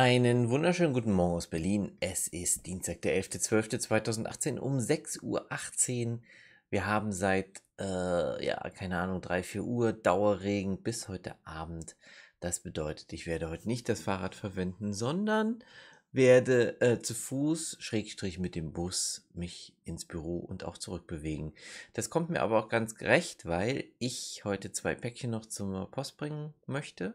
Einen wunderschönen guten Morgen aus Berlin. Es ist Dienstag, der 11.12.2018 um 6.18 Uhr. Wir haben seit, äh, ja, keine Ahnung, 3, 4 Uhr Dauerregen bis heute Abend. Das bedeutet, ich werde heute nicht das Fahrrad verwenden, sondern werde äh, zu Fuß, Schrägstrich mit dem Bus, mich ins Büro und auch zurückbewegen. Das kommt mir aber auch ganz gerecht, weil ich heute zwei Päckchen noch zur Post bringen möchte.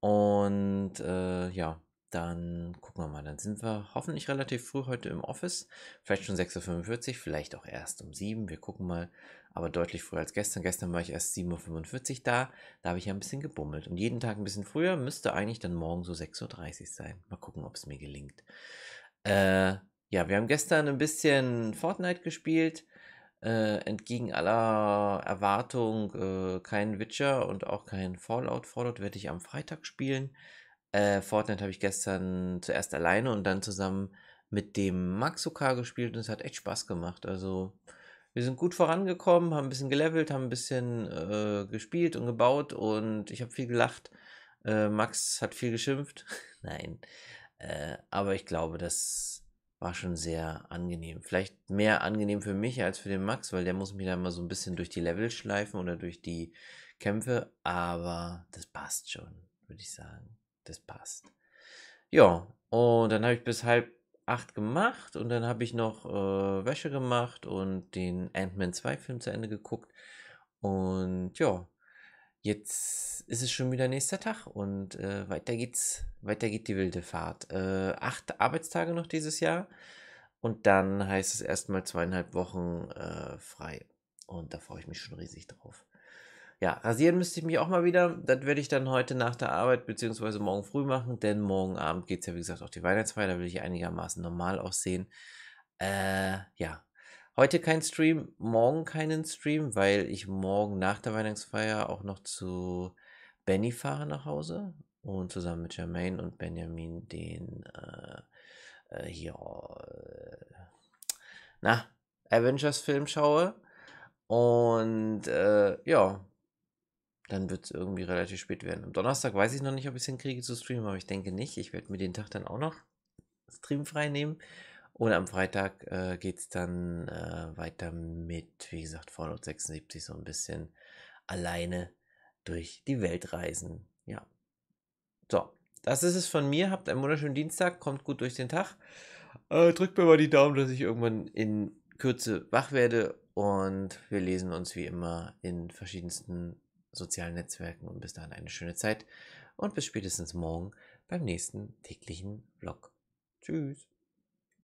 Und äh, ja, dann gucken wir mal, dann sind wir hoffentlich relativ früh heute im Office. Vielleicht schon 6.45 Uhr, vielleicht auch erst um 7 Wir gucken mal, aber deutlich früher als gestern. Gestern war ich erst 7.45 Uhr da. Da habe ich ja ein bisschen gebummelt. Und jeden Tag ein bisschen früher müsste eigentlich dann morgen so 6.30 Uhr sein. Mal gucken, ob es mir gelingt. Äh, ja, wir haben gestern ein bisschen Fortnite gespielt. Äh, entgegen aller Erwartung äh, kein Witcher und auch kein Fallout. Fallout werde ich am Freitag spielen. Äh, Fortnite habe ich gestern zuerst alleine und dann zusammen mit dem Maxoka gespielt und es hat echt Spaß gemacht. Also wir sind gut vorangekommen, haben ein bisschen gelevelt, haben ein bisschen äh, gespielt und gebaut und ich habe viel gelacht. Äh, Max hat viel geschimpft. Nein. Äh, aber ich glaube, das war schon sehr angenehm. Vielleicht mehr angenehm für mich als für den Max, weil der muss mich da mal so ein bisschen durch die Level schleifen oder durch die Kämpfe. Aber das passt schon, würde ich sagen das passt. Ja, und dann habe ich bis halb acht gemacht und dann habe ich noch äh, Wäsche gemacht und den Ant-Man 2 Film zu Ende geguckt. Und ja, jetzt ist es schon wieder nächster Tag und äh, weiter geht's. Weiter geht die wilde Fahrt. Äh, acht Arbeitstage noch dieses Jahr und dann heißt es erstmal zweieinhalb Wochen äh, frei. Und da freue ich mich schon riesig drauf. Ja, rasieren müsste ich mich auch mal wieder. Das werde ich dann heute nach der Arbeit bzw. morgen früh machen, denn morgen Abend geht es ja, wie gesagt, auf die Weihnachtsfeier. Da will ich einigermaßen normal aussehen. Äh, ja. Heute kein Stream, morgen keinen Stream, weil ich morgen nach der Weihnachtsfeier auch noch zu Benny fahre nach Hause und zusammen mit Jermaine und Benjamin den äh, äh hier äh, na Avengers Film schaue und äh, ja dann wird es irgendwie relativ spät werden. Am Donnerstag weiß ich noch nicht, ob ich es hinkriege zu streamen, aber ich denke nicht. Ich werde mir den Tag dann auch noch streamfrei nehmen. Und am Freitag äh, geht es dann äh, weiter mit, wie gesagt, Fallout 76 so ein bisschen alleine durch die Welt reisen. Ja. So, das ist es von mir. Habt einen wunderschönen Dienstag, kommt gut durch den Tag. Äh, drückt mir mal die Daumen, dass ich irgendwann in Kürze wach werde. Und wir lesen uns wie immer in verschiedensten sozialen Netzwerken und bis dahin eine schöne Zeit und bis spätestens morgen beim nächsten täglichen Vlog. Tschüss.